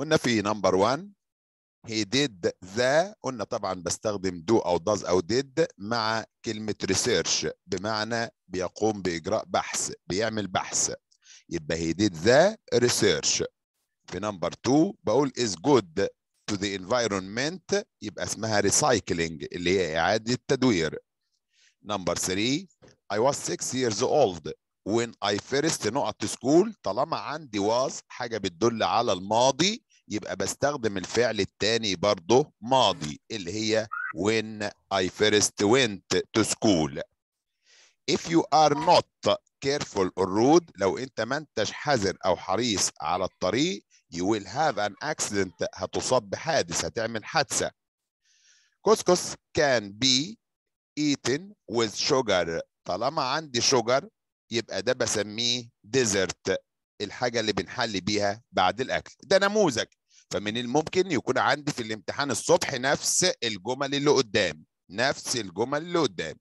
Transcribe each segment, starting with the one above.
قلنا في نمبر 1 he did the قلنا طبعا بستخدم do او does او did مع كلمة research بمعنى بيقوم بإجراء بحث بيعمل بحث يبقى he did the research في نمبر 2 بقول is good to the environment يبقى اسمها recycling اللي هي إعادة تدوير نمبر 3 I was 6 years old when I first نقط school طالما عندي was حاجة بتدل على الماضي يبقى بستخدم الفعل الثاني برضه ماضي اللي هي when I first went to school if you are not careful or rude لو انت ما انتش حذر او حريص على الطريق you will have an accident هتصاب بحادث هتعمل حادثه كسكس can be eaten with sugar طالما عندي شوجر يبقى ده بسميه ديزرت الحاجه اللي بنحلي بيها بعد الاكل ده نموذج فمن الممكن يكون عندي في الامتحان الصبح نفس الجمل اللي قدام نفس الجمل اللي قدام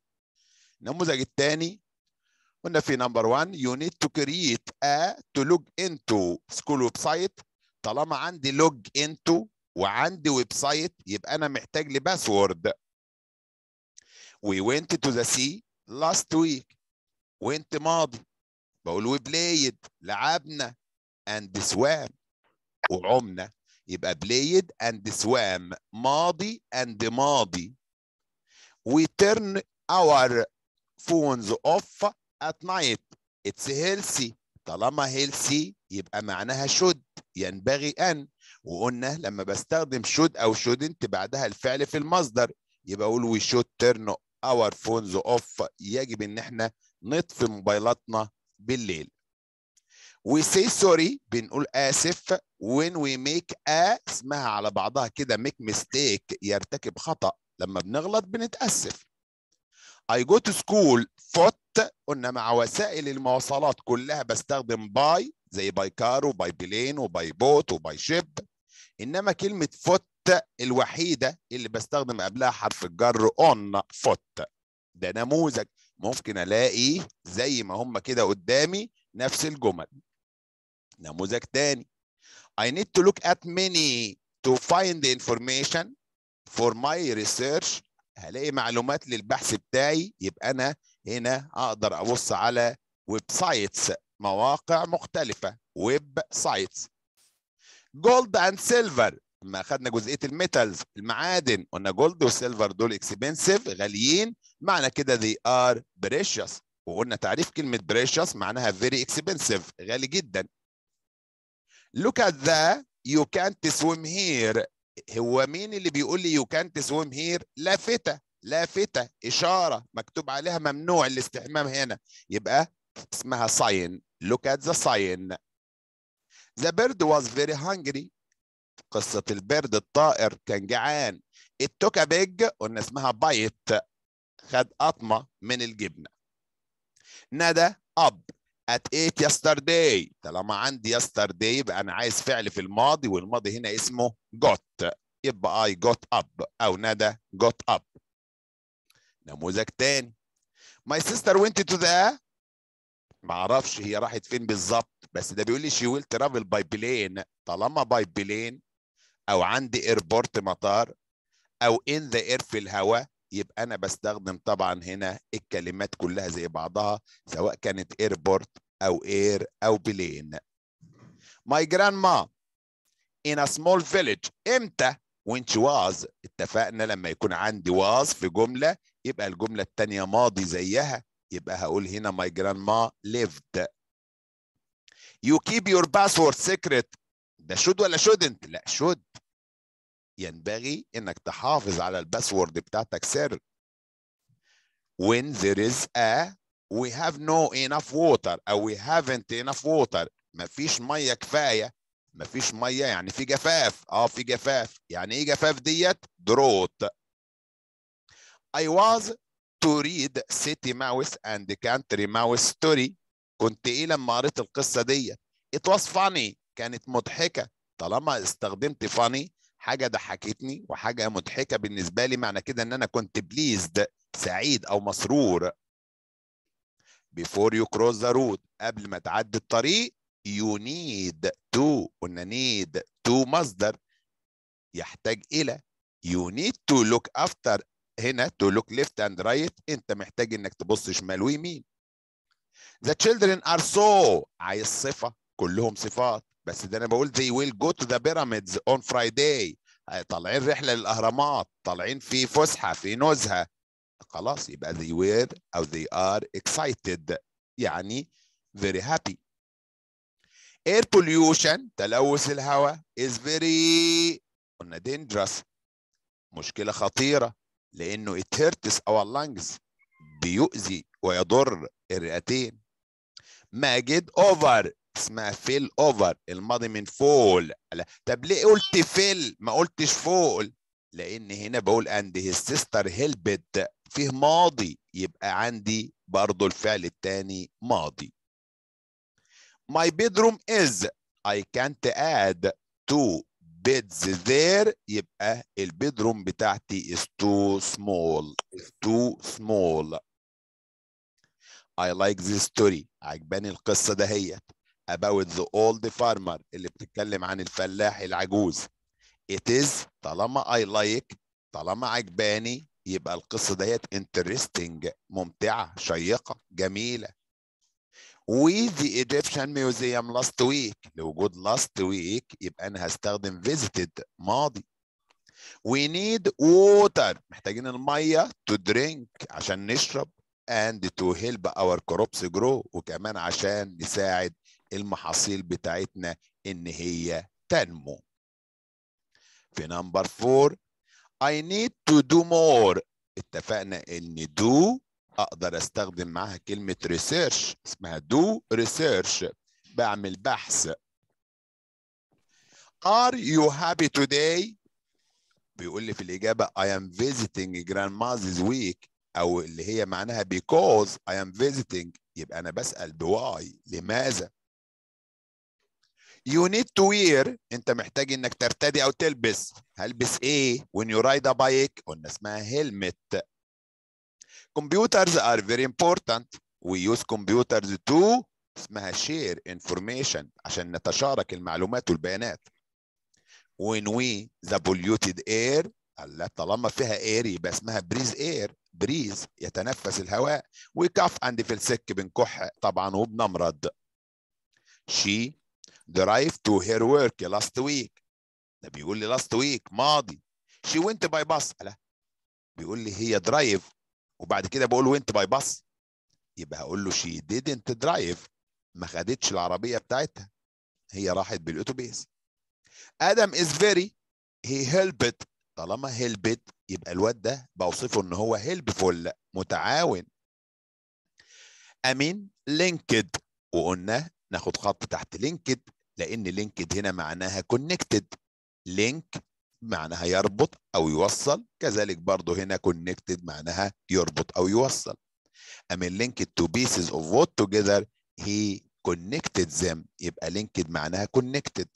النموذج الثاني قلنا في نمبر 1 يو نيد تو كرييت ا تو لوج انتو سكول ويب سايت طالما عندي لوج انتو وعندي ويب سايت يبقى انا محتاج لباسورد وي ونت تو ذا سي لاست ويك وانت ماضي بقول وي بلايد لعبنا اند سوام وعمنا يبقى played and swam ماضي and ماضي we turn our phones off at night it's healthy طالما healthy يبقى معناها should ينبغي ان وقلنا لما بستخدم should او shouldn't بعدها الفعل في المصدر يبقى اقول we should turn our phones off يجب ان احنا نطفي موبايلاتنا بالليل we say sorry بنقول اسف when we make a اسمها على بعضها كده make mistake يرتكب خطأ لما بنغلط بنتأسف I go to school foot قلنا مع وسائل المواصلات كلها بستخدم باي زي باي كار وباي بلين وباي بوت وباي شيب انما كلمه فوت الوحيده اللي بستخدم قبلها حرف الجر اون فوت ده نموذج ممكن الاقي زي ما هم كده قدامي نفس الجمل نموذج تاني I need to look at many to find the information for my research هلاقي معلومات للبحث بتاعي يبقى أنا هنا أقدر أبص على ويب سايتس مواقع مختلفة ويب سايتس جولد اند سيلفر لما اخذنا جزئيه الميتالز المعادن قلنا جولد وسيلفر دول اكسبنسيف غاليين معنى كده they are precious وقلنا تعريف كلمه precious معناها very expensive غالي جدا Look at the you can't swim here هو مين اللي بيقول لي you can't swim here لافتة لافتة إشارة مكتوب عليها ممنوع الاستحمام هنا يبقى اسمها sign look at the sign the bird was very hungry قصة البرد الطائر كان جعان it took a big قلنا اسمها bite خد قطمة من الجبنة ندى أب at ate yesterday طالما عندي yesterday يبقى انا عايز فعل في الماضي والماضي هنا اسمه got يبقى I got up او ندى got up نموذج تاني my sister went to the ما اعرفش هي راحت فين بالظبط بس ده بيقول لي she will travel by plane طالما by plane او عندي airport مطار او in the air في الهواء يبقى انا بستخدم طبعا هنا الكلمات كلها زي بعضها سواء كانت ايربورت او اير او بلين جراند ما in a small village امتى when she was اتفقنا لما يكون عندي was في جملة يبقى الجملة الثانيه ماضي زيها يبقى هقول هنا جراند ما lived you keep your password secret ده شود ولا شودنت لا شود ينبغي انك تحافظ على الباسورد بتاعتك سر when there is a we have no enough water or we haven't enough water مفيش ميه كفايه مفيش ميه يعني في جفاف اه في جفاف يعني ايه جفاف ديت دروت I was to read city mouse and country mouse story كنت ايه لما قريت القصه ديت it was funny كانت مضحكه طالما استخدمت funny حاجه ضحكتني وحاجه مضحكه بالنسبه لي معنى كده ان انا كنت بليزد سعيد او مسرور before you cross the road قبل ما تعدي الطريق you need to قلنا need to مصدر يحتاج الى you need to look after هنا to look left and right انت محتاج انك تبص شمال ويمين the children are so عايز صفه كلهم صفات بس ده انا بقول they will go to the pyramids on Friday آه، طالعين رحله للاهرامات طالعين في فسحه في نزهه خلاص يبقى they were او they are excited يعني very happy air pollution تلوث الهواء is very قلنا dangerous مشكله خطيره لانه it hurts our lungs بيؤذي ويضر الرئتين ماجد over اسمها فيل اوفر الماضي من فول طب ليه قلت فيل ما قلتش فول لان هنا بقول اند هيز سيستر هيلبت فيه ماضي يبقى عندي برضو الفعل الثاني ماضي my bedroom is I can't add تو بيدز there يبقى البيدروم بتاعتي is too small تو too small I like this story عجباني القصة دهيت about the old farmer اللي بتتكلم عن الفلاح العجوز it is طالما I like طالما عجباني يبقى القصة ديت interesting ممتعة شيقة جميلة with the Egyptian Museum last week لوجود last week يبقى أنا هستخدم visited ماضي we need water محتاجين المية to drink عشان نشرب and to help our crops grow وكمان عشان نساعد المحاصيل بتاعتنا ان هي تنمو في نمبر 4 I need to do more اتفقنا ان do اقدر استخدم معاها كلمه research اسمها do research بعمل بحث Are you happy today? بيقول لي في الإجابة I am visiting grandma's week أو اللي هي معناها because I am visiting يبقى أنا بسأل بواي لماذا؟ You need to wear انت محتاج انك ترتدي او تلبس هلبس ايه when you ride a bike قلنا اسمها helmet computers are very important we use computers to اسمها share information عشان نتشارك المعلومات والبيانات when we the polluted air لا طالما فيها air يبقى اسمها breathe air بريز يتنفس الهواء وكاف عند في السك بنكح طبعا وبنمرض she درايف to her work last week ده بيقول لي last week ماضي she went by bus لا بيقول لي هي درايف وبعد كده بقول went by bus يبقى هقول له she didn't drive ما خدتش العربية بتاعتها هي راحت بالأتوبيس آدم از فيري هي هيلبت طالما هيلبت يبقى الواد ده بوصفه ان هو هيلبفول متعاون أمين لينكد وقلنا ناخد خط تحت لينكد لان لينكد هنا معناها كونكتد لينك معناها يربط او يوصل كذلك برضه هنا كونكتد معناها يربط او يوصل أم linked تو بيسز اوف وود توجذر هي connected them يبقى لينكد معناها كونكتد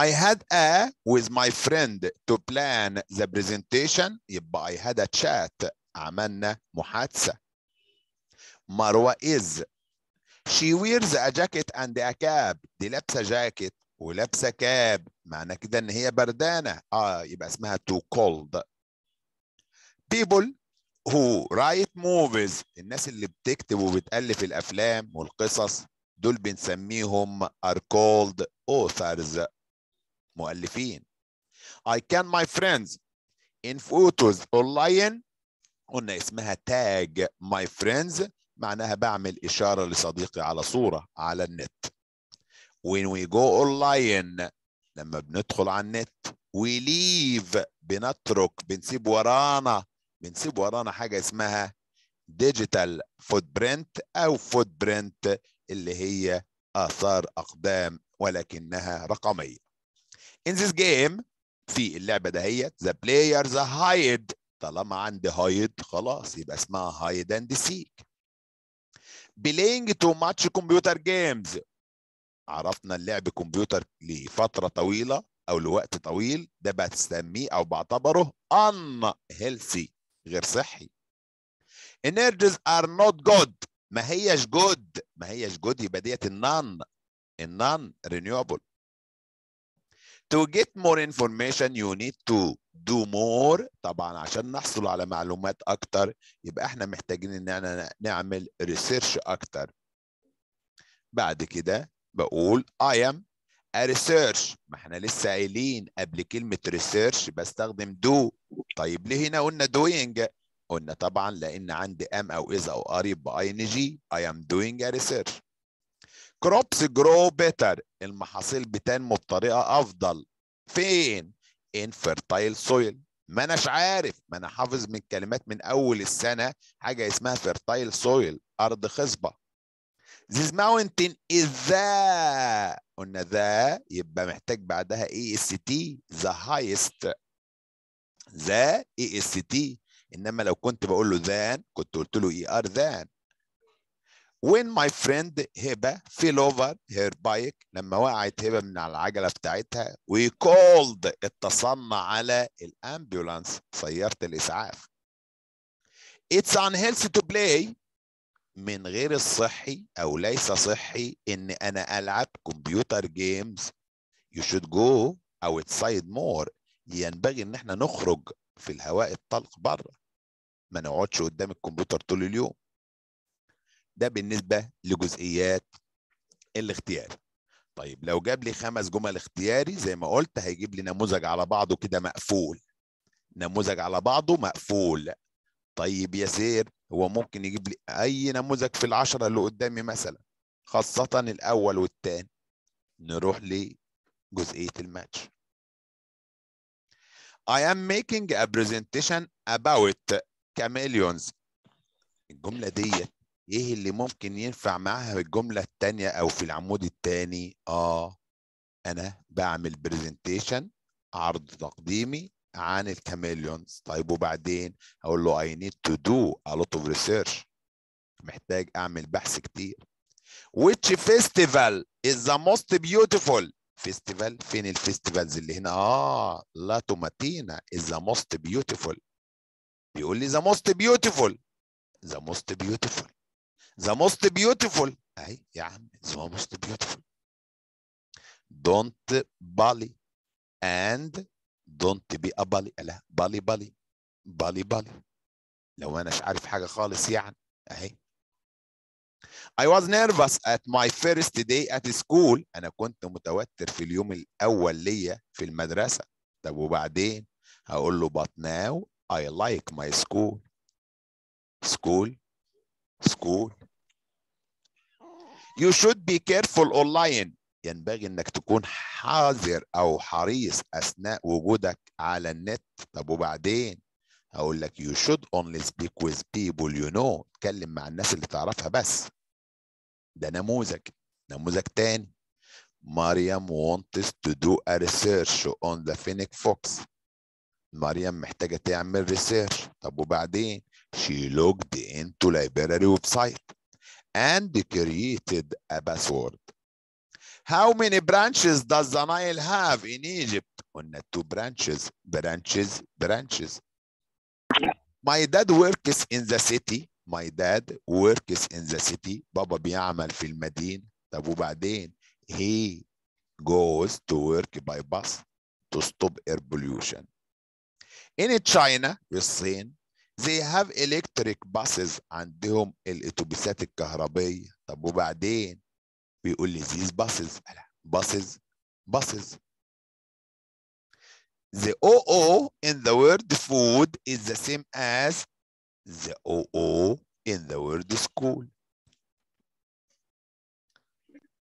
I had a with my friend to plan the presentation يبقى I had a chat عملنا محادثة مروة is She wears a jacket and a cap. دي لابسه جاكيت ولابسه كاب معنى كده ان هي بردانه اه يبقى اسمها too cold. people who write movies الناس اللي بتكتب وبتالف الافلام والقصص دول بنسميهم are called authors مؤلفين I can my friends in photos online قلنا اسمها tag my friends معناها بعمل إشارة لصديقي على صورة على النت when we go online لما بندخل على النت we leave بنترك بنسيب ورانا بنسيب ورانا حاجة اسمها ديجيتال فوتبرنت أو فوتبرنت اللي هي آثار أقدام ولكنها رقمية in this game في اللعبة دهيت the players hide طالما عندي هايد خلاص يبقى اسمها هايد اند سيك بلينج تو ماتش كمبيوتر جيمز عرفنا اللعب كمبيوتر لفتره طويله او لوقت طويل ده بسميه او بعتبره ان هيلثي غير صحي energies are not good ما هيش جود ما هيش جود يبقى ديت النان النان رينيوبل to get more information you need to دو مور طبعا عشان نحصل على معلومات اكتر يبقى احنا محتاجين ان احنا نعمل ريسيرش اكتر بعد كده بقول I am a research ما احنا لسه قايلين قبل كلمة research بستخدم do طيب ليه هنا قلنا doing قلنا طبعا لان عندي am او is او are يبقى ing I am doing a research crops grow better المحاصيل بتنمو بطريقة افضل فين infertile soil ما اناش عارف ما انا حافظ من كلمات من اول السنه حاجه اسمها fertile soil ارض خصبه this mountain is the قلنا the يبقى محتاج بعدها اي اس تي the highest the اي اس تي انما لو كنت بقول له ذان كنت قلت له اي ار ذان when my friend هبه fell over her bike لما وقعت هبه من على العجله بتاعتها we called اتصلنا على الامبولانس سياره الاسعاف it's unhealthy to play من غير الصحي او ليس صحي ان انا العب كمبيوتر جيمز you should go outside more ينبغي ان احنا نخرج في الهواء الطلق بره ما نقعدش قدام الكمبيوتر طول اليوم ده بالنسبه لجزئيات الاختياري طيب لو جاب لي خمس جمل اختياري زي ما قلت هيجيب لي نموذج على بعضه كده مقفول نموذج على بعضه مقفول طيب يا سير هو ممكن يجيب لي اي نموذج في العشره اللي قدامي مثلا خاصه الاول والثاني نروح لجزئيه الماتش I am making a presentation about chameleons الجملة ديت ايه اللي ممكن ينفع معاها في الجمله الثانيه او في العمود الثاني اه انا بعمل برزنتيشن عرض تقديمي عن الكاميليونز طيب وبعدين اقول له اي نيد تو دو a lot of research محتاج اعمل بحث كتير which festival is the most beautiful فيستيفال فين الفيستيفالز اللي هنا اه لا توماتينا is the most beautiful بيقول لي the most beautiful the most beautiful ذا موست بيوتيفول اهي يا عم ذا موست بيوتيفول دونت بالي اند دونت بي بالي لا بالي بالي بالي بالي لو انا مش عارف حاجه خالص يعني اهي I was nervous at my first day at school انا كنت متوتر في اليوم الاول ليا في المدرسه طب وبعدين هقول له but now I like my school school school You should be careful online. ينبغي انك تكون حاذر او حريص اثناء وجودك على النت طب وبعدين هقول لك you should only speak with people you know اتكلم مع الناس اللي تعرفها بس ده نموذج نموذج تاني مريم wants to do a research on the Phoenix Fox مريم محتاجة تعمل ريسيرش طب وبعدين she logged into library website and created a password. How many branches does the Nile have in Egypt? Only two branches, branches, branches. My dad works in the city. My dad works in the city. Baba بيعمل في المدينة. طب وبعدين he goes to work by bus to stop air pollution. In China, you're saying they have electric buses عندهم الاتوبيسات الكهربائيه طب وبعدين بيقول لي these buses buses buses the OO in the word food is the same as the OO in the word school.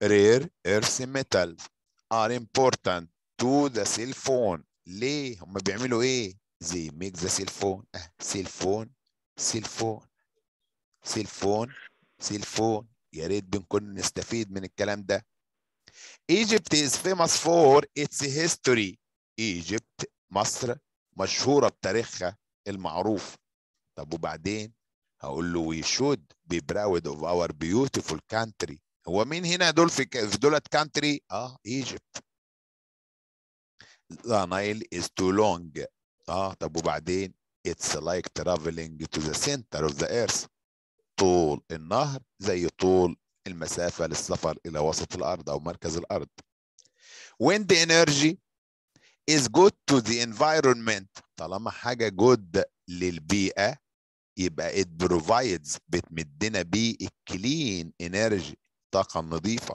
Rare earth metals are important to the cell phone. ليه؟ هم بيعملوا ايه؟ زي ميك ذا سيلفون اه سيلفون سيلفون سيلفون سيلفون يا ريت بنكون نستفيد من الكلام ده Egypt is famous for its history Egypt مصر مشهورة بتاريخها المعروف طب وبعدين هقول له we should be proud of our beautiful country هو مين هنا دول في في دولت country اه Egypt The Nile is too long اه طب وبعدين it's like traveling to the center of the earth طول النهر زي طول المسافة للسفر إلى وسط الأرض أو مركز الأرض when the energy is good to the environment طالما حاجة good للبيئة يبقى it provides بتمدنا بيه الكلين انرجي الطاقة النظيفة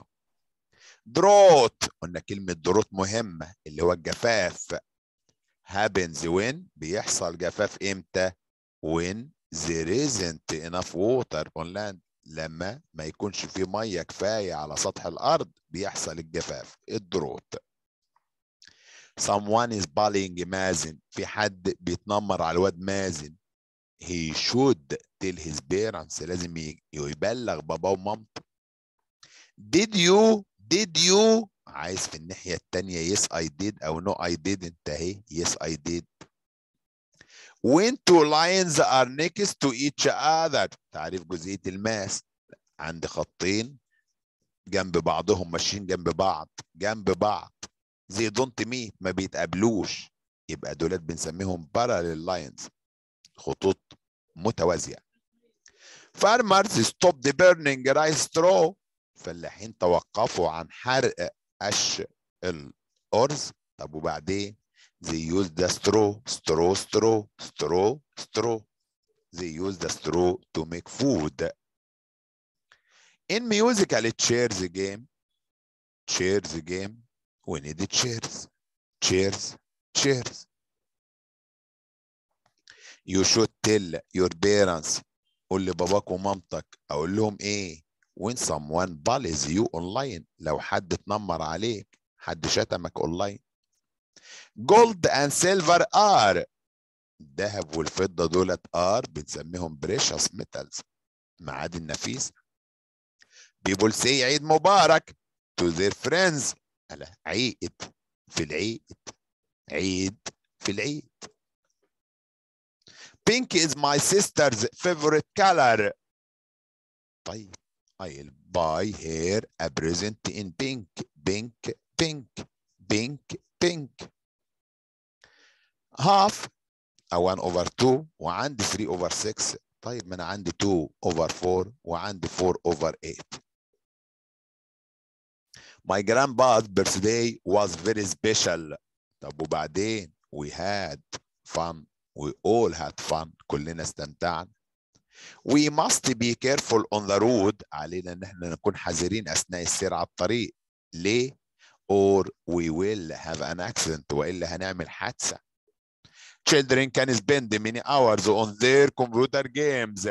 drought قلنا كلمة drought مهمة اللي هو الجفاف happens when بيحصل جفاف امتى when there isn't enough water on land لما ما يكونش في ميه كفايه على سطح الارض بيحصل الجفاف الدروت someone is bullying مازن في حد بيتنمر على الواد مازن he should tell his parents لازم يبلغ باباه ومامته did you did you عايز في الناحية التانية yes I did أو no I انت أهي yes I did when two lions are next to each other تعريف جزئية الماس عند خطين جنب بعضهم ماشيين جنب بعض جنب بعض زي don't meet ما بيتقابلوش يبقى دولت بنسميهم parallel lines خطوط متوازية farmers stop the burning rice straw الفلاحين توقفوا عن حرق قش الارز طب وبعدين they use the straw straw straw straw straw they use the straw to make food in musical chairs game chairs game we need chairs chairs chairs you should tell your parents قول لباباك ومامتك اقول لهم ايه when someone bullies you online لو حد اتنمر عليك حد شتمك اونلاين gold and silver are الذهب والفضة دولت are بنسميهم precious metals معادن النفيس people say عيد مبارك to their friends ألا عيد في العيد عيد في العيد pink is my sister's favorite color طيب I'll buy her a present in pink, pink, pink, pink, pink. Half, a 1 over 2 and 3 over 6 طيب ما انا عندي 2 over 4 وعندي 4 over 8 My grandpa's birthday was very special طب وبعدين we had fun we all had fun كلنا استمتعنا We must be careful on the road علينا ان احنا نكون حذرين اثناء السير على الطريق ليه؟ or we will have an accident والا هنعمل حادثه. Children can spend many hours on their computer games.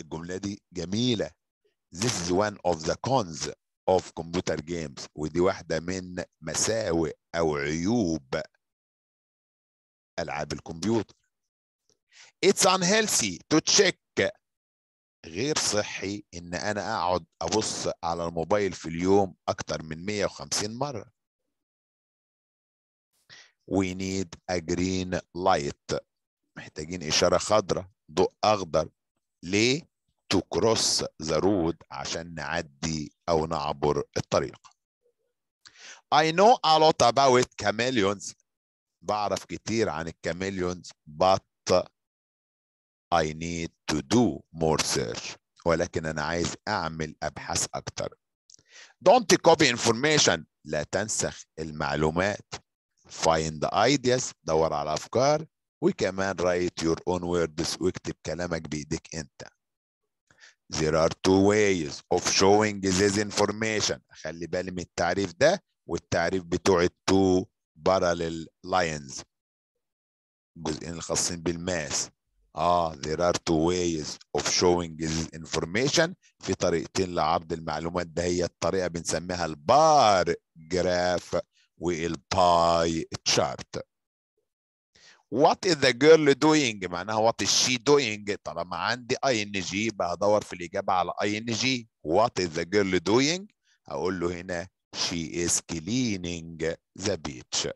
الجمله دي جميله. This is one of the cons of computer games ودي واحده من مساوئ او عيوب العاب الكمبيوتر. It's unhealthy to check غير صحي ان انا اقعد ابص على الموبايل في اليوم اكتر من 150 مره we need a green light محتاجين اشاره خضراء ضوء اخضر ليه to cross the road عشان نعدي او نعبر الطريق I know a lot about chameleons بعرف كتير عن الكاميليونز but I need to do more search ولكن أنا عايز أعمل أبحاث أكتر Don't copy information لا تنسخ المعلومات Find the ideas دور على أفكار وكمان write your own words واكتب كلامك بإيدك أنت There are two ways of showing this information خلي بالي من التعريف ده والتعريف بتوع التو parallel lines الجزئين الخاصين بالماس اه there are two ways of showing this information في طريقتين لعرض المعلومات ده هي الطريقه بنسميها البار جراف والباي تشارت what is the girl doing معناها what is she doing طالما عندي ing بقى ادور في الاجابه على ing what is the girl doing هقول له هنا she is cleaning the beach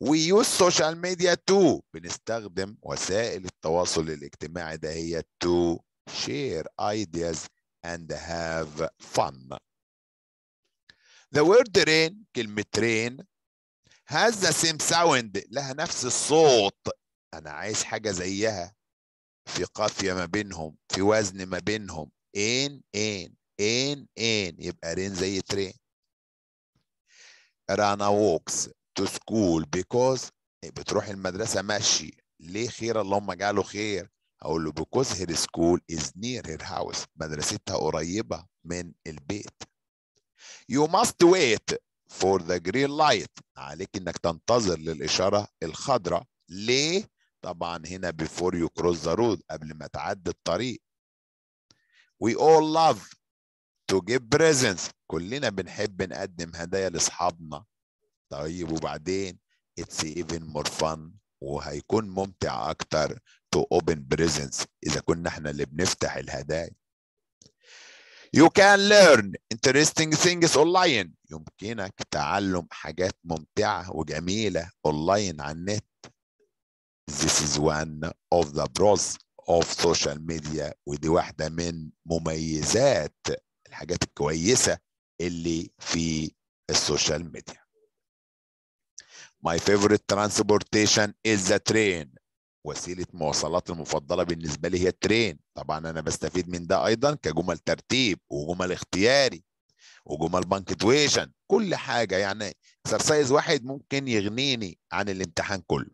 وي يوز سوشيال ميديا تو بنستخدم وسائل التواصل الاجتماعي ده هي تو share ideas and have fun the word rain كلمة rain has the same sound لها نفس الصوت أنا عايز حاجة زيها في قافية ما بينهم في وزن ما بينهم ان ان ان ان يبقى رين زي ترين رانا ووكس to school because بتروح المدرسة ماشي ليه خير اللهم جعله خير اقول له because her school is near her house مدرستها قريبة من البيت you must wait for the green light عليك انك تنتظر للإشارة الخضراء ليه طبعا هنا before you cross the road قبل ما تعدي الطريق we all love to give presents كلنا بنحب نقدم هدايا لاصحابنا طيب وبعدين it's even more fun وهيكون ممتع اكتر to open presents اذا كنا احنا اللي بنفتح الهدايا You can learn interesting things online يمكنك تعلم حاجات ممتعة وجميلة online على النت This is one of the pros of social media ودي واحدة من مميزات الحاجات الكويسة اللي في السوشيال ميديا My favorite transportation is the train. وسيلة مواصلات المفضلة بالنسبة لي هي الترين. طبعا أنا بستفيد من ده أيضا كجمل ترتيب وجمل اختياري وجمل بانكتويشن كل حاجة يعني اكسرسايز واحد ممكن يغنيني عن الامتحان كله.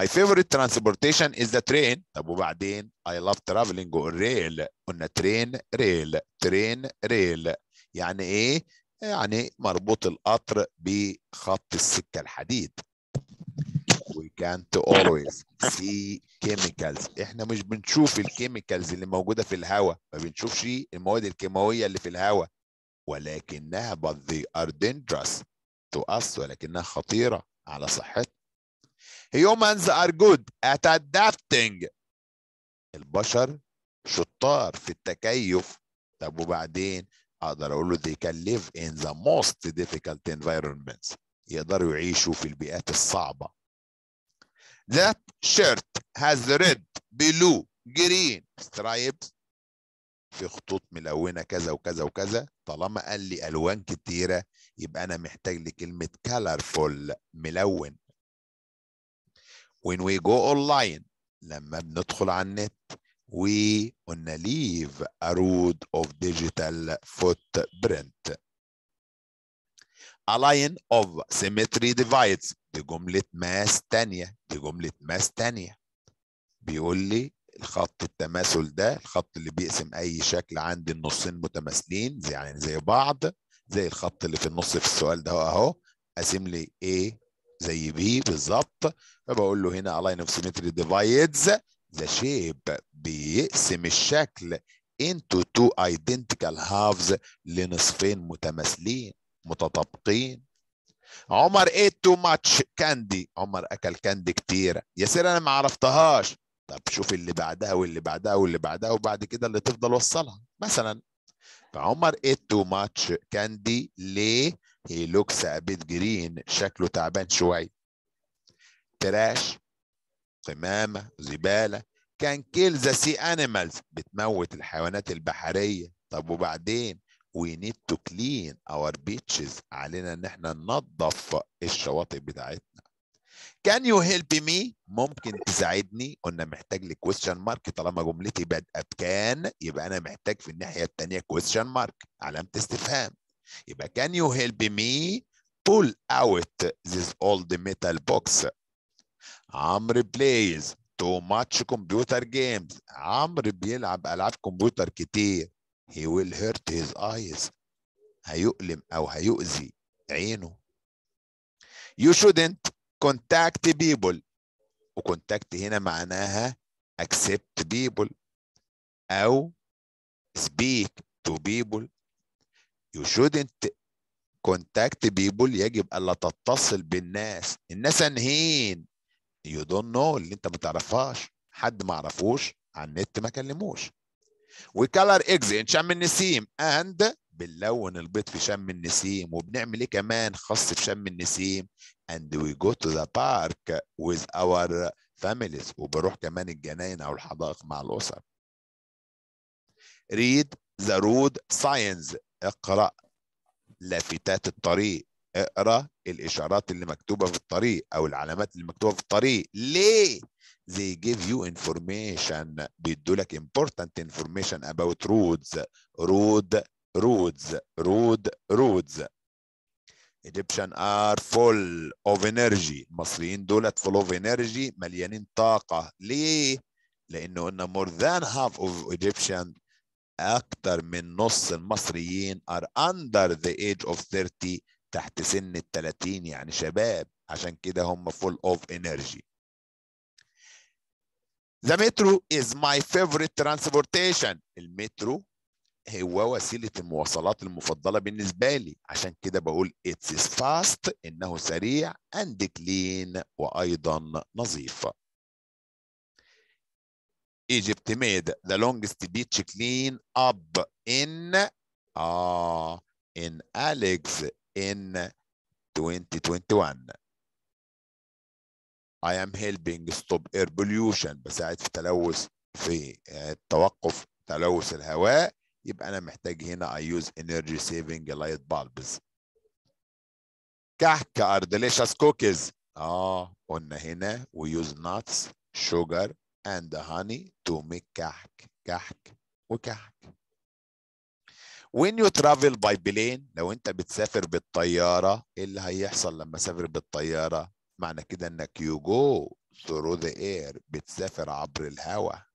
My favorite transportation is the train. طب وبعدين I love traveling on rail. قلنا train rail train rail يعني ايه؟ يعني مربوط القطر بخط السكة الحديد we can't always see chemicals احنا مش بنشوف الكيميكالز اللي موجودة في الهواء ما بنشوفش المواد الكيماوية اللي في الهواء ولكنها but they are dangerous to us ولكنها خطيرة على صحتنا humans are good at adapting البشر شطار في التكيف طب وبعدين اقدر اقول له they can live in the most difficult environments يقدروا يعيشوا في البيئات الصعبة that shirt has the red blue green stripes في خطوط ملونة كذا وكذا وكذا طالما قال لي ألوان كتيرة يبقى أنا محتاج لكلمة colorful ملون when we go online لما بندخل على النت وقلنا leave a road of digital footprint a line of symmetry divides دي جملة ماس ثانيه دي جملة ماس ثانيه بيقول لي الخط التماثل ده الخط اللي بيقسم اي شكل عندي النصين متماثلين زي يعني زي بعض زي الخط اللي في النص في السؤال ده اهو قاسم لي A زي B بالظبط فبقول له هنا الاين of symmetry divides The shape بيقسم الشكل into two identical halves لنصفين متماثلين متطابقين عمر ate إيه too much candy عمر اكل كاندي كتير سيدي انا ما عرفتهاش طب شوف اللي بعدها واللي بعدها واللي بعدها وبعد كده اللي تفضل وصلها مثلا فعمر ate إيه too much candy ليه he looks a bit green شكله تعبان شويه تراش قمامه زباله كان كيل ذا سي انيمالز بتموت الحيوانات البحريه طب وبعدين وي نيد تو كلين اور بيتشز علينا ان احنا ننظف الشواطئ بتاعتنا كان يو هيلب مي ممكن تساعدني قلنا محتاج لي مارك طالما جملتي بادئه بكان يبقى انا محتاج في الناحيه الثانيه كويستشن مارك علامه استفهام يبقى كان يو هيلب مي pull out this old metal box عمرو بلايز تو ماتش كمبيوتر جيمز عمرو بيلعب العاب كمبيوتر كتير he will hurt his eyes هيؤلم او هيؤذي عينه you shouldn't contact people وكونتاكت هنا معناها accept people او speak to people you shouldn't contact people يجب الا تتصل بالناس الناس انهين يو دونت نو اللي انت ما تعرفهاش حد ما عرفوش على النت ما كلموش وكلر اكز ان شم النسيم اند بنلون البيض في شم النسيم وبنعمل ايه كمان خاص في شم النسيم اند وي جو تو ذا بارك وذ اور فاميليز وبروح كمان الجناين او الحدائق مع الاسر ريد ذا رود ساينز اقرا لافتات الطريق اقرا الاشارات اللي مكتوبه في الطريق او العلامات اللي مكتوبه في الطريق ليه they give you information بيدوا لك important information about roads road roads road roads Egyptian are full of energy المصريين دولت full of energy مليانين طاقة ليه؟ لأنه قلنا more than half of Egyptian أكثر من نص المصريين are under the age of 30 تحت سن ال 30 يعني شباب عشان كده هم full of energy. The metro is my favorite transportation. المترو هو وسيلة المواصلات المفضلة بالنسبة لي عشان كده بقول it's fast إنه سريع and clean وأيضا نظيف Egypt made the longest beach clean up in آه in Alex in 2021 I am helping stop air pollution بساعد في تلوث في توقف تلوث الهواء يبقى أنا محتاج هنا I use energy saving light bulbs كحك are delicious cookies آه قلنا هنا we use nuts sugar and honey to make كحك كحك وكحك when you travel by plane لو انت بتسافر بالطياره ايه اللي هيحصل لما اسافر بالطياره معنى كده انك you go through the air بتسافر عبر الهواء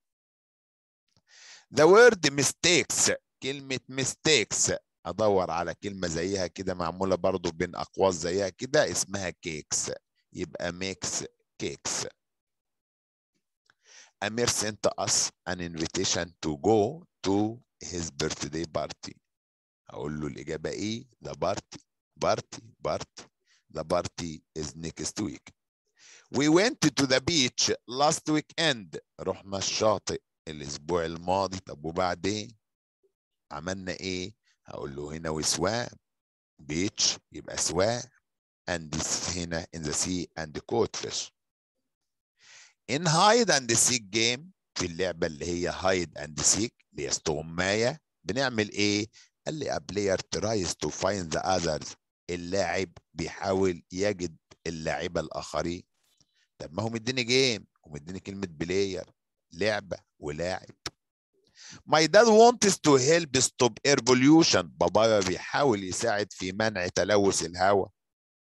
the word mistakes كلمه mistakes ادور على كلمه زيها كده معموله برضو بين اقواس زيها كده اسمها كيكس يبقى ميكس كيكس Amir sent us an invitation to go to his birthday party. اقول له الاجابه ايه the party party party the party is next week We went to the beach last weekend. رحنا الشاطئ الأسبوع الماضي طب وبعدين عملنا إيه؟ هقول له هنا وسوام beach يبقى سوام and هنا in the sea and fish In hide and seek game في اللعبة اللي هي hide and seek اللي هي استغماية بنعمل إيه؟ قال لي a player tries to find the others اللاعب بيحاول يجد اللاعيبه الاخرين طب ما هو مديني جيم ومديني كلمه بلاير لعبه ولاعب My dad wants to help stop air pollution بابايا بيحاول يساعد في منع تلوث الهواء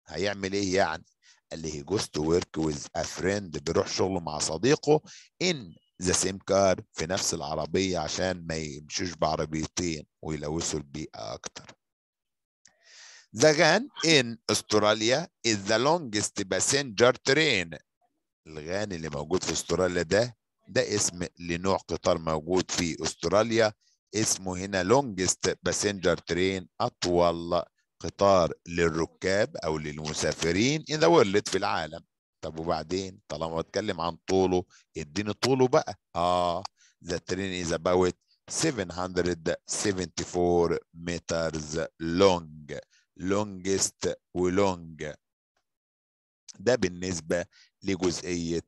هيعمل ايه يعني؟ قال لي he goes to work with a friend بيروح شغله مع صديقه in ذا سيم كار في نفس العربية عشان ما يمشوش بعربيتين ويلوثوا البيئة أكتر. The GAN in Australia is the longest passenger train. الغان اللي موجود في استراليا ده ده اسم لنوع قطار موجود في استراليا اسمه هنا longest passenger train أطول قطار للركاب أو للمسافرين in the world في العالم. طب وبعدين طالما بتكلم عن طوله اديني طوله بقى اه the train is about 774 meters long longest ولونج ده بالنسبة لجزئية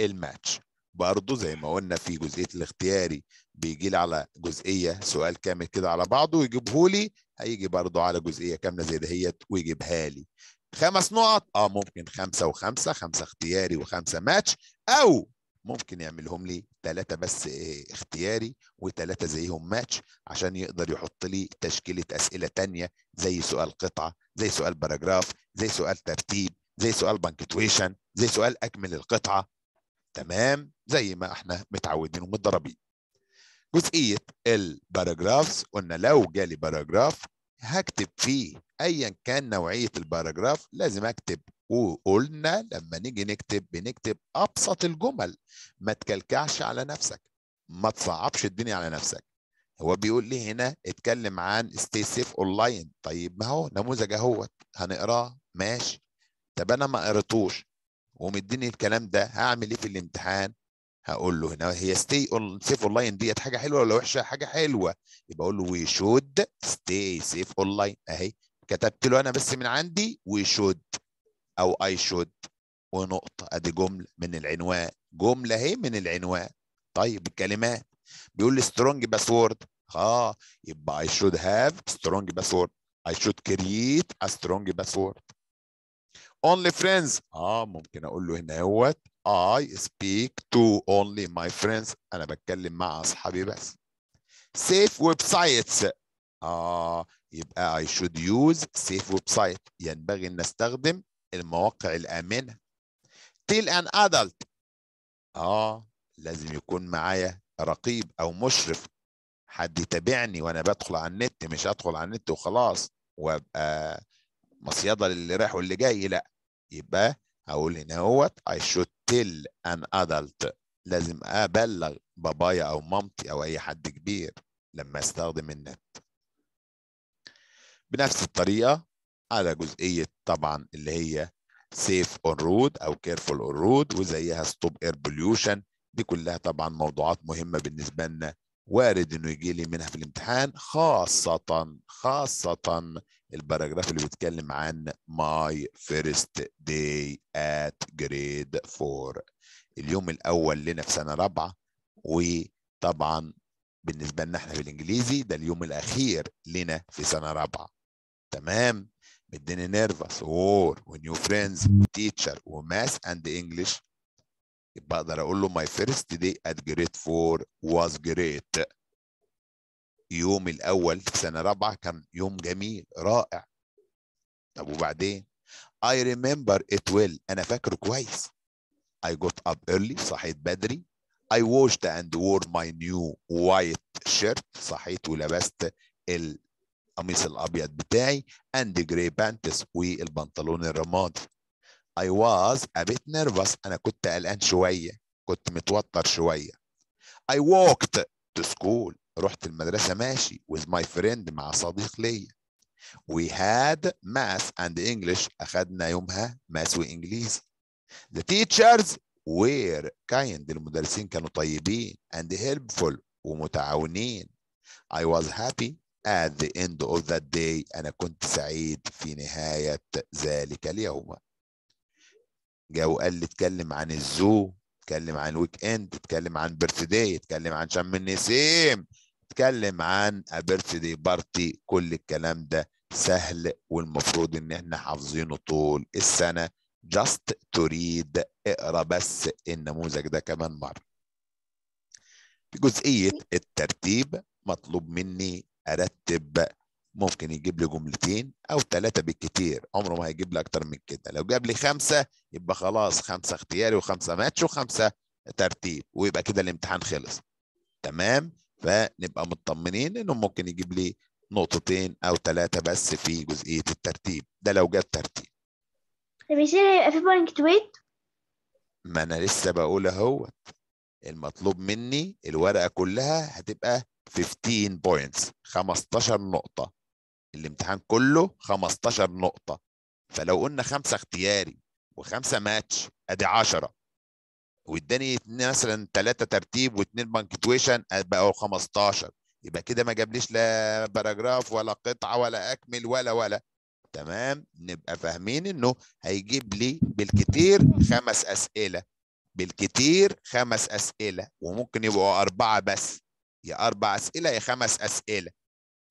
الماتش برضه زي ما قلنا في جزئية الاختياري بيجي لي على جزئية سؤال كامل كده على بعضه ويجيبه لي هيجي برضه على جزئية كاملة زي دهيت ويجيبها لي خمس نقط اه ممكن خمسه وخمسه خمسه اختياري وخمسه ماتش او ممكن يعملهم لي ثلاثه بس آه، اختياري وثلاثه زيهم ماتش عشان يقدر يحط لي تشكيله اسئله تانية زي سؤال قطعه زي سؤال باراجراف زي سؤال ترتيب زي سؤال بانكتويشن زي سؤال اكمل القطعه تمام زي ما احنا متعودين ومتدربين جزئيه الباراجرافز قلنا لو جالي باراجراف هكتب فيه ايا كان نوعيه الباراجراف لازم اكتب وقلنا لما نيجي نكتب بنكتب ابسط الجمل ما تكلكعش على نفسك ما تصعبش الدنيا على نفسك هو بيقول لي هنا اتكلم عن ستي سيف اونلاين طيب ما هو نموذج اهوت هنقراه ماشي طب انا ما قريتوش ومديني الكلام ده هعمل ايه في الامتحان هقول له هنا هي ستي اون سيف اونلاين ديت حاجه حلوه ولا وحشه حاجه حلوه يبقى اقول له وي شود ستي سيف اونلاين اهي كتبت له انا بس من عندي وشود او اي شود ونقطه ادي جمله من العنوان جمله اهي من العنوان طيب الكلمات بيقول لي سترونج باسورد اه يبقى اي شود هاف سترونج باسورد اي شود كرييت ا سترونج باسورد اونلي فريندز اه ممكن اقول له هنا اهوت اي سبيك تو اونلي ماي فريندز انا بتكلم مع اصحابي بس safe سايتس اه يبقى I should use safe website ينبغي أن أستخدم المواقع الآمنة till an adult آه لازم يكون معايا رقيب أو مشرف حد يتابعني وأنا بدخل على النت مش هدخل على النت وخلاص وأبقى مصيدة للي رايح واللي جاي لأ يبقى هقول هنا هو I should tell an adult لازم أبلغ بابايا أو مامتي أو أي حد كبير لما أستخدم النت بنفس الطريقه على جزئيه طبعا اللي هي سيف اون رود او كيرفول اون رود وزيها ستوب اير بوليوشن دي كلها طبعا موضوعات مهمه بالنسبه لنا وارد انه يجي لي منها في الامتحان خاصه خاصه الباراجراف اللي بيتكلم عن ماي فيرست داي ات جريد 4 اليوم الاول لنا في سنه رابعه وطبعا بالنسبه لنا احنا في الانجليزي ده اليوم الاخير لنا في سنه رابعه تمام مديني نيرفس وور ونيو فريندز وتيتشر وماث اند انجلش يبقى اقدر اقول له ماي فيرست دي ات جريد فور واز جريت يوم الاول في سنه رابعه كان يوم جميل رائع طب وبعدين اي ريمبر ات ويل انا فاكره كويس اي جوت اب ايرلي صحيت بدري اي ووشت اند وور ماي نيو وايت شيرت صحيت ولبست ال القميص الابيض بتاعي and the gray pants والبنطلون الرمادي I was a bit nervous انا كنت قلقان شويه كنت متوتر شويه I walked to school رحت المدرسه ماشي with my friend مع صديق ليا We had math and English أخذنا يومها math وإنجليزي. The teachers were kind المدرسين كانوا طيبين and helpful ومتعاونين. I was happy At the end of that day أنا كنت سعيد في نهاية ذلك اليوم جاء وقال لي اتكلم عن الزو اتكلم عن ويك اند اتكلم عن بيرث داي اتكلم عن شم النسيم اتكلم عن بيرث داي بارتي كل الكلام ده سهل والمفروض ان احنا حافظينه طول السنه جاست تريد اقرا بس النموذج ده كمان مره في جزئيه الترتيب مطلوب مني ارتب ممكن يجيب لي جملتين او ثلاثه بالكتير عمره ما هيجيب لي اكتر من كده لو جاب لي خمسه يبقى خلاص خمسه اختياري وخمسه ماتش وخمسه ترتيب ويبقى كده الامتحان خلص تمام فنبقى مطمنين انه ممكن يجيب لي نقطتين او ثلاثه بس في جزئيه الترتيب ده لو جاب ترتيب طب يصير هيبقى في تويت ما انا لسه بقول اهوت المطلوب مني الورقه كلها هتبقى 15 بوينتس 15 نقطة الامتحان كله 15 نقطة فلو قلنا خمسة اختياري وخمسة ماتش ادي 10 واداني مثلا ثلاثة ترتيب واثنين بانكتويشن بقوا 15 يبقى كده ما جابليش لا باراجراف ولا قطعة ولا اكمل ولا ولا تمام نبقى فاهمين انه هيجيب لي بالكتير خمس اسئله بالكتير خمس اسئله وممكن يبقوا اربعه بس يا أربع أسئلة يا خمس أسئلة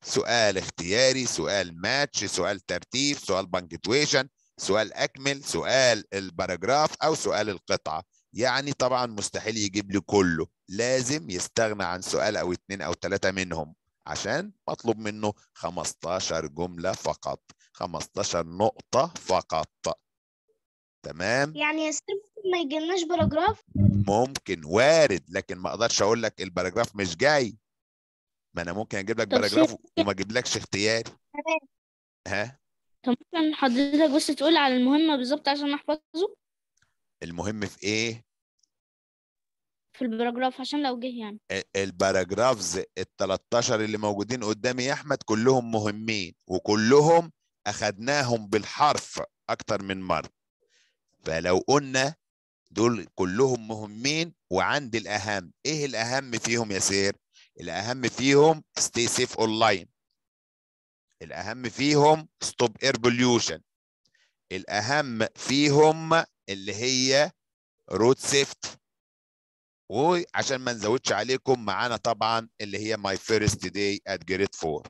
سؤال اختياري سؤال ماتش سؤال ترتيب سؤال بنكتويشن سؤال أكمل سؤال الباراجراف أو سؤال القطعة يعني طبعا مستحيل يجيب لي كله لازم يستغنى عن سؤال أو اتنين أو تلاتة منهم عشان مطلوب منه 15 جملة فقط 15 نقطة فقط تمام يعني السيرفيس ما يجيلناش باراجراف ممكن وارد لكن ما اقدرش اقول لك الباراجراف مش جاي ما انا ممكن اجيب لك باراجراف وما اجيبلكش اختياري ها طب ممكن حضرتك بس تقول على المهم بالظبط عشان احفظه المهم في ايه في الباراجراف عشان لو جه يعني الباراجرافز ال 13 اللي موجودين قدامي يا احمد كلهم مهمين وكلهم اخذناهم بالحرف اكتر من مره فلو قلنا دول كلهم مهمين وعند الاهم ايه الاهم فيهم يا سير الاهم فيهم stay safe online الاهم فيهم stop air pollution الاهم فيهم اللي هي road safety وعشان ما نزودش عليكم معانا طبعا اللي هي my first day at grade 4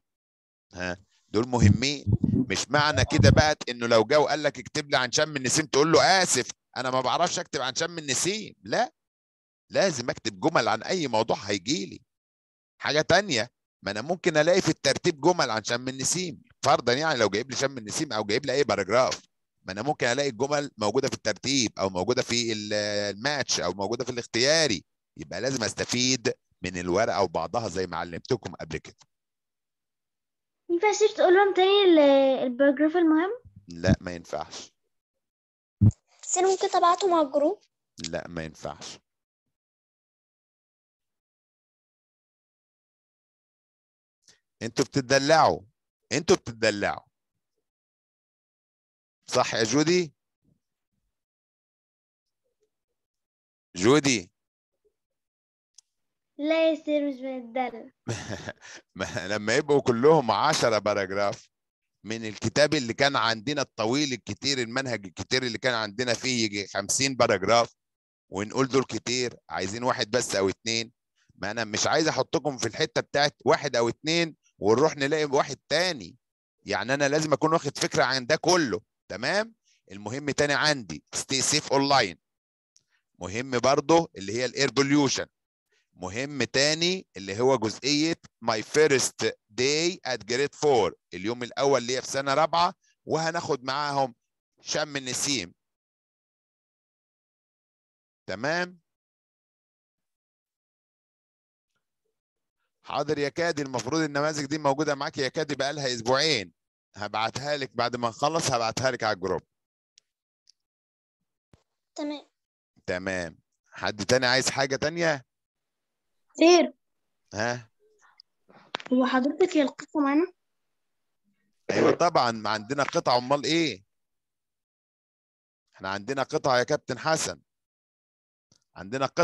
ها دول مهمين مش معنى كده بقى انه لو جه وقال لك اكتب لي عن شم النسيم تقول له اسف انا ما بعرفش اكتب عن شم النسيم لا لازم اكتب جمل عن اي موضوع هيجي لي حاجه تانية ما انا ممكن الاقي في الترتيب جمل عن شم النسيم فرضا يعني لو جايب لي شم النسيم او جايب لي اي باراجراف ما انا ممكن الاقي الجمل موجوده في الترتيب او موجوده في الماتش او موجوده في الاختياري يبقى لازم استفيد من الورقه وبعضها زي ما علمتكم قبل كده ينفعش لهم تاني ال- الباراجراف المهم لا ما ينفعش بس انا ممكن تبعته مع الجروب لا ما ينفعش انتوا بتدلعوا انتوا بتدلعوا صح يا جودي جودي لا يصير مش من الدلع لما يبقوا كلهم عشرة باراجراف من الكتاب اللي كان عندنا الطويل الكتير المنهج الكتير اللي كان عندنا فيه يجي 50 باراجراف ونقول دول كتير عايزين واحد بس او اتنين ما انا مش عايز احطكم في الحته بتاعت واحد او اتنين ونروح نلاقي واحد تاني يعني انا لازم اكون واخد فكره عن ده كله تمام المهم تاني عندي ستي سيف اونلاين مهم برضه اللي هي الاير بوليوشن مهم تاني اللي هو جزئيه ماي فيرست داي ات جريد 4 اليوم الاول ليا في سنه رابعه وهناخد معاهم شم النسيم تمام حاضر يا كادي المفروض النماذج دي موجوده معاك يا كادي بقى لها اسبوعين هبعتها لك بعد ما نخلص هبعتها لك على الجروب تمام تمام حد تاني عايز حاجه تانيه سير ها هو حضرتك هي القصه معانا ايوه طبعا ما عندنا قطع امال ايه احنا عندنا قطع يا كابتن حسن عندنا قطع